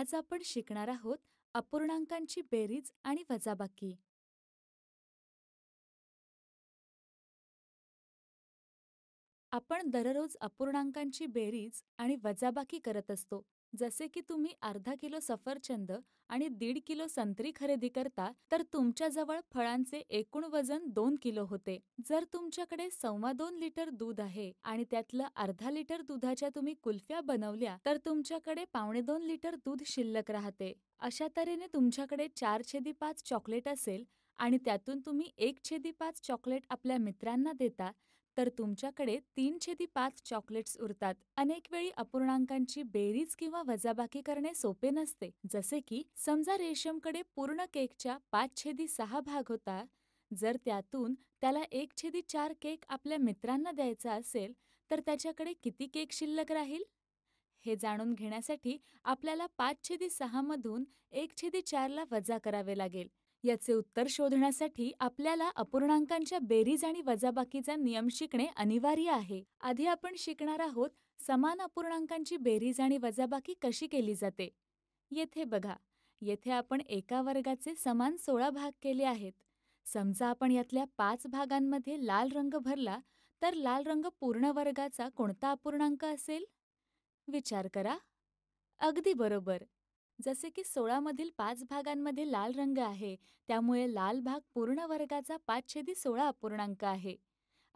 आज आपण शिकणार आहोत अपूर्णांकांची बेरीज आणि वजाबाकी आपण दररोज अपूर्णांकांची बेरीज आणि वजाबाकी करत असतो जसे की तुम्ही अर्धा किलो सफरचंद आणि दीड किलो संत्री खरेदी करता तर तुमच्याजवळ फळांचे एकूण वजन दोन किलो होते जर तुमच्याकडे सव्वा दोन लिटर दूध आहे आणि त्यातलं अर्धा लिटर दुधाच्या तुम्ही कुल्फ्या बनवल्या तर तुमच्याकडे पावणे दोन लिटर दूध शिल्लक राहते अशा तऱ्हेने तुमच्याकडे चार छेदी पाच चॉकलेट असेल आणि त्यातून तुम्ही एक छेदी पाच चॉकलेट आपल्या मित्रांना देता तर तुमच्याकडे तीन छेदी पाच चॉकलेट्स उरतात अनेक वेळी अपूर्णांकांची बेरीज किंवा वजाबाकी करणे सोपे नसते जसे की समजा रेशमकडे पूर्ण केकच्या पाच छेदी सहा भाग होता जर त्यातून त्याला एक छेदी चार केक आपल्या मित्रांना द्यायचा असेल तर त्याच्याकडे किती केक शिल्लक राहील हे जाणून घेण्यासाठी आपल्याला पाच छेदी सहामधून एक छेदी चारला वजा करावे लागेल याचे उत्तर शोधण्यासाठी आपल्याला अपूर्णांकांच्या बेरीज आणि वजाबाकीचा नियम शिकणे अनिवार्य आहे आधी आपण शिकणार आहोत समान अपूर्णांकांची बेरीज आणि वजाबाकी कशी केली जाते येथे बघा येथे आपण एका वर्गाचे समान सोळा भाग केले आहेत समजा आपण यातल्या पाच भागांमध्ये लाल रंग भरला तर लाल रंग पूर्ण वर्गाचा कोणता अपूर्णांक असेल विचार करा अगदी बरोबर जसे की मधील पाच भागांमध्ये लाल रंग आहे त्यामुळे लाल भाग पूर्ण वर्गाचा पाच छेदी सोळा अपूर्णांक आहे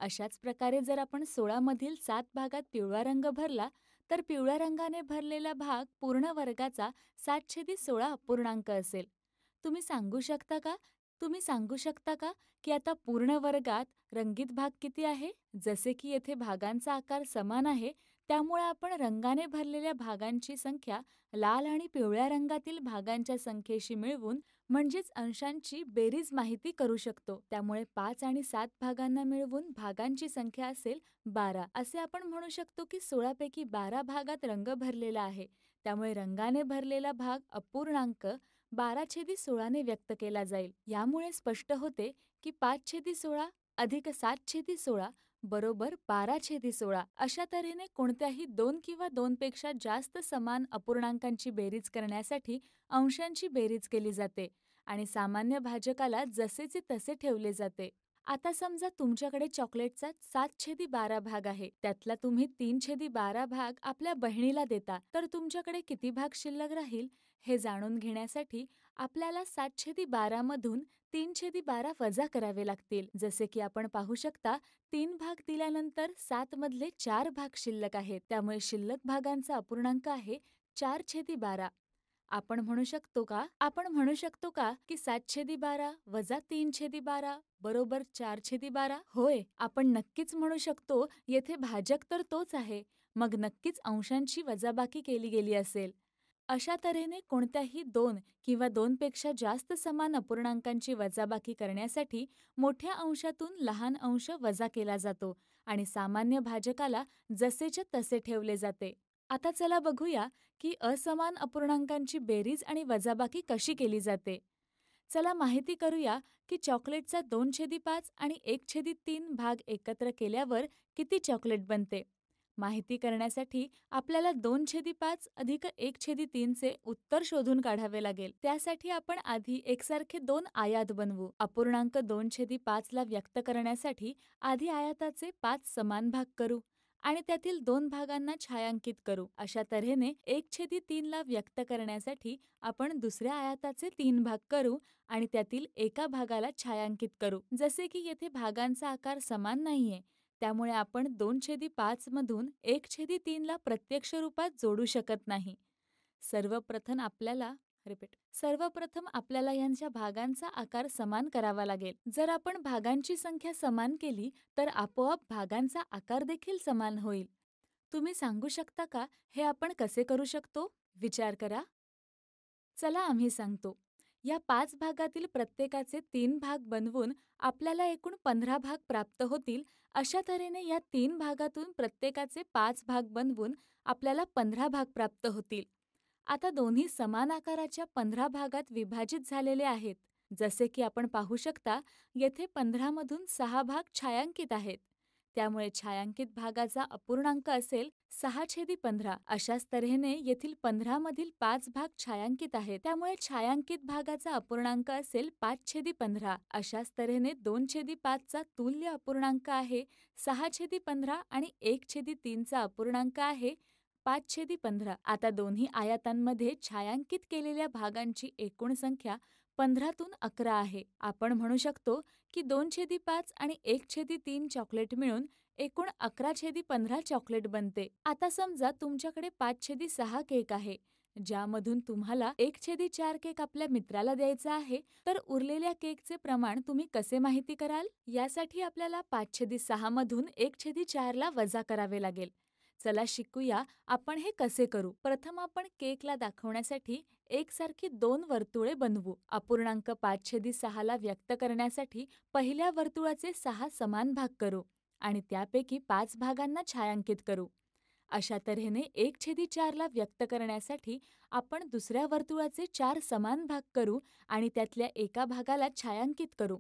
अशाच प्रकारे जर आपण मधील सात भागात पिवळा रंग भरला तर पिवळ्या रंगाने भरलेला भाग पूर्ण वर्गाचा छेदी सोळा अपूर्णांक असेल तुम्ही सांगू शकता का तुम्ही सांगू शकता का की आता पूर्ण वर्गात रंगीत भाग किती आहे जसे की येथे भागांचा आकार समान आहे त्यामुळे आपण रंगाने भरलेल्या भागांची संख्या लाल आणि पिवळ्या रंगातील भागांच्या संख्येशी मिळवून म्हणजेच अंशांची बेरीज माहिती करू शकतो त्यामुळे पाच आणि सात भागांना मिळवून भागांची संख्या असेल बारा असे आपण म्हणू शकतो की सोळापैकी बारा भागात रंग भरलेला आहे त्यामुळे रंगाने भरलेला भाग अपूर्णांक बारा छेदी सोळाने व्यक्त केला जाईल यामुळे स्पष्ट होते की पाच छेदी सोळा अधिक सात छेदी सोळा बरोबर बारा छेदी सोळा अशा तऱ्हेने कोणत्याही दोन किंवा दोनपेक्षा जास्त समान अपूर्णांकांची बेरीज करण्यासाठी अंशांची बेरीज केली जाते आणि सामान्य भाजकाला जसेचे तसे ठेवले जाते आता समजा तुमच्याकडे चॉकलेटचा सात छेदी बारा भाग आहे त्यातला तुम्ही तीन छेदी बारा भाग आपल्या बहिणीला देता तर तुमच्याकडे किती भाग शिल्लक राहील हे जाणून घेण्यासाठी आपल्याला सातशेदी तीन छेदी बारा वजा करावे लागतील जसे की आपण पाहू शकता तीन भाग दिल्यानंतर सात मधले चार भाग शिल्लक आहेत त्यामुळे शिल्लक भागांचा अपूर्णांक आहे चार छेदी बारा आपण म्हणू शकतो का आपण म्हणू शकतो का की सात छेदी बारा वजा तीन छेदी बारा बरोबर चार छेदी बारा होय आपण नक्कीच म्हणू शकतो येथे भाजक तर तोच आहे मग नक्कीच अंशांची वजाबाकी केली गेली असेल अशा तऱ्हेने कोणत्याही दोन किंवा दोनपेक्षा जास्त समान अपूर्णांकांची वजाबाकी करण्यासाठी मोठ्या अंशातून लहान अंश वजा केला जातो आणि सामान्य भाजकाला जसेच्या तसे ठेवले जाते आता चला बघूया की असमान अपूर्णांकांची बेरीज आणि वजाबाकी कशी केली जाते चला माहिती करूया की चॉकलेटचा दोन छेदी पाच आणि एक छेदी तीन भाग एकत्र केल्यावर किती चॉकलेट बनते माहिती करण्यासाठी आपल्याला दोन छेदी पाच अधिक एक छेदी तीनचे उत्तर शोधून काढावे लागेल त्यासाठी आपण आधी एकसारखे दोन आयात बनवू अपूर्णांक दोन छेदी ला व्यक्त करण्यासाठी आधी आयाताचे पाच समान भाग करू आणि त्यातील दोन भागांना छायांकित करू अशा तऱ्हेने एक छेदी तीनला व्यक्त करण्यासाठी आपण दुसऱ्या आयाताचे तीन भाग करू आणि त्यातील एका भागाला छायांकित करू जसे की येथे भागांचा आकार समान नाहीये त्यामुळे आपण दोन छेदी मधून एक छेदी तीनला प्रत्यक्ष रूपात जोडू शकत नाही सर्वप्रथम आपल्याला रिपीट सर्वप्रथम आपल्याला यांच्या भागांचा आकार समान करावा लागेल जर आपण भागांची संख्या समान केली तर आपोआप भागांचा आकार देखील समान होईल तुम्ही सांगू शकता का हे आपण कसे करू शकतो विचार करा चला आम्ही सांगतो या पाच भागातील प्रत्येकाचे तीन भाग बनवून आपल्याला एकूण पंधरा भाग प्राप्त होतील अशा तऱ्हेने या तीन भागातून प्रत्येकाचे पाच भाग बनवून आपल्याला पंधरा भाग प्राप्त होतील आता दोन्ही समान आकाराच्या पंधरा भागात विभाजित झालेले आहेत जसे की आपण पाहू शकता येथे पंधरामधून सहा भाग छायांकित आहेत त्यामुळे छायांकित भागाचा अपूर्णांक असेल सहा छेदी पंधरा अशाच तऱ्हेने येथील पंधरा मधील पाच भाग छायांकित आहेत त्यामुळे छायांकित भागाचा अपूर्णांक असेल पाच छेदी पंधरा अशाच तऱ्हेने दोन छेदी पाचचा तुल्य अपूर्णांक आहे सहा छेदी पंधरा आणि एक छेदी तीनचा अपूर्णांक आहे पाच छेदी पंधरा आता दोन्ही आयातांमध्ये छायांकित केलेल्या भागांची एकूण संख्या पंधरातून अकरा आहे आपण म्हणू शकतो की दोन छेदी पाच आणि एक छेदी तीन चॉकलेट मिळून एकूण अकरा छेदी पंधरा चॉकलेट बनते आता समजा तुमच्याकडे पाच छेदी सहा केक आहे ज्यामधून तुम्हाला एक छेदी चार केक आपल्या मित्राला द्यायचा आहे तर उरलेल्या केकचे प्रमाण तुम्ही कसे माहिती कराल यासाठी आपल्याला पाच छेदी सहा मधून एक छेदी ला वजा करावे लागेल चला शिकूया आपण हे कसे करू प्रथम आपण केकला दाखवण्यासाठी एकसारखी दोन वर्तुळे बनवू अपूर्णांक पाच छेदी सहाला व्यक्त करण्यासाठी पहिल्या वर्तुळाचे सहा समान भाग करू आणि त्यापैकी पाच भागांना छायांकित करू अशा तऱ्हेने एक छेदी चारला व्यक्त करण्यासाठी आपण दुसऱ्या वर्तुळाचे चार समान भाग करू आणि त्यातल्या एका भागाला छायांकित करू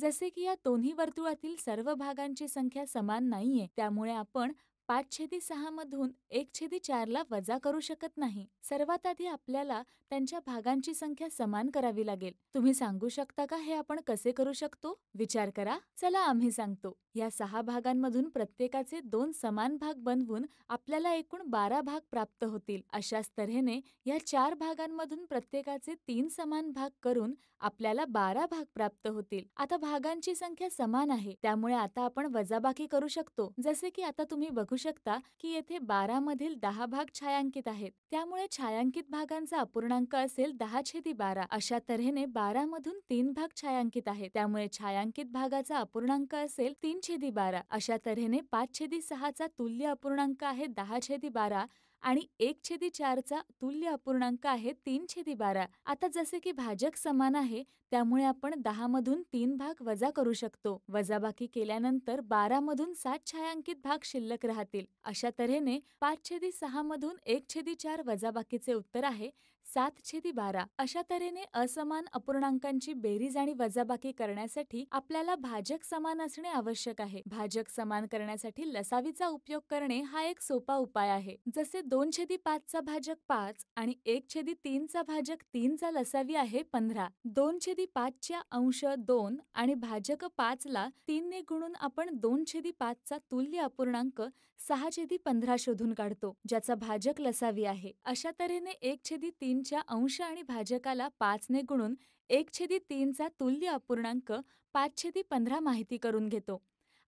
जसे की या दोन्ही वर्तुळातील सर्व भागांची संख्या समान नाहीये त्यामुळे आपण पाच छेदी सहामधून एक छेदी चारला वजा करू शकत नाही सर्वात आधी आपल्याला त्यांच्या भागांची संख्या समान करावी लागेल तुम्ही सांगू शकता का हे आपण कसे करू शकतो विचार करा चला आम्ही सांगतो या सहा भागांमधून प्रत्येकाचे दोन समान भाग बनवून आपल्याला एकूण बारा भाग प्राप्त होतील अशाच तऱ्हेने या चार भागांमधून प्रत्येकाचे तीन समान भाग करून आपल्याला बारा भाग प्राप्त होतील आता भागांची संख्या समान आहे त्यामुळे आता आपण वजाबाकी करू शकतो जसे की आता तुम्ही बघू बघू शकता की येथे बारा मधील दहा भाग छायांकित आहेत त्यामुळे छायांकित भागांचा अपूर्णांक असेल दहा छेदी बारा अशा तऱ्हेने बारा मधून तीन भाग छायांकित आहेत त्यामुळे छायांकित भागाचा अपूर्णांक असेल तीन छेदी बारा अशा तऱ्हेने पाच छेदी सहाचा तुल्य अपूर्णांक आहे दहा छेदी बारा आणि एक छेदी चारचा तुल्य अपूर्णांक आहे तीन छेदी बारा आता जसे की भाजक समान आहे त्यामुळे आपण मधून तीन भाग वजा करू शकतो वजाबाकी केल्यानंतर मधून सात छायांकित भाग शिल्लक राहतील अशा तऱ्हेने पाच छेदी सहा मधून एक छेदी चार वजाबाकीचे उत्तर आहे सात छेदी बारा अशा तऱ्हेने असमान अपूर्णांकांची बेरीज आणि वजाबाकी करण्यासाठी आपल्याला भाजक समान असणे आवश्यक आहे भाजक समान करण्यासाठी लसावीचा उपयोग करणे हा एक सोपा उपाय आहे जसे दोन छेदी पाचचा भाजक पाच आणि एक छेदी तीनचा भाजक तीनचा लसावी आहे पंधरा दोन छेदी पाचच्या अंश दोन आणि भाजक पाचला तीनने गुणून आपण दोन छेदी पाचचा तुल्य अपूर्णांक सहा छेदी पंधरा शोधून काढतो ज्याचा भाजक लसावी आहे अशा तऱ्हेने एक छेदी तीन च्या अंश आणि भाजकाला ने गुणून एक छेदी तीनचा तुल्य अपूर्णांक पाच छेदी पंधरा माहिती करून घेतो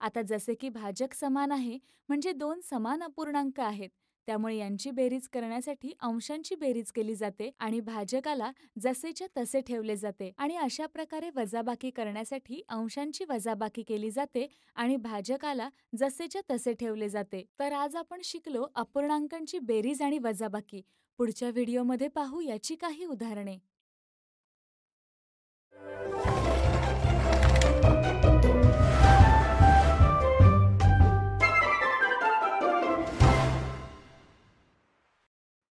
आता जसे की भाजक समान आहे म्हणजे दोन समान अपूर्णांक आहेत त्यामुळे यांची बेरीज करण्यासाठी अंशांची बेरीज केली जाते आणि भाजकाला जसेच्या तसे ठेवले जाते आणि अशा प्रकारे वजाबाकी करण्यासाठी अंशांची वजाबाकी केली जाते आणि भाजकाला जसेच्या तसे ठेवले जाते तर आज आपण शिकलो अपूर्णांकांची बेरीज आणि वजाबाकी पुढच्या व्हिडिओमध्ये पाहू याची काही उदाहरणे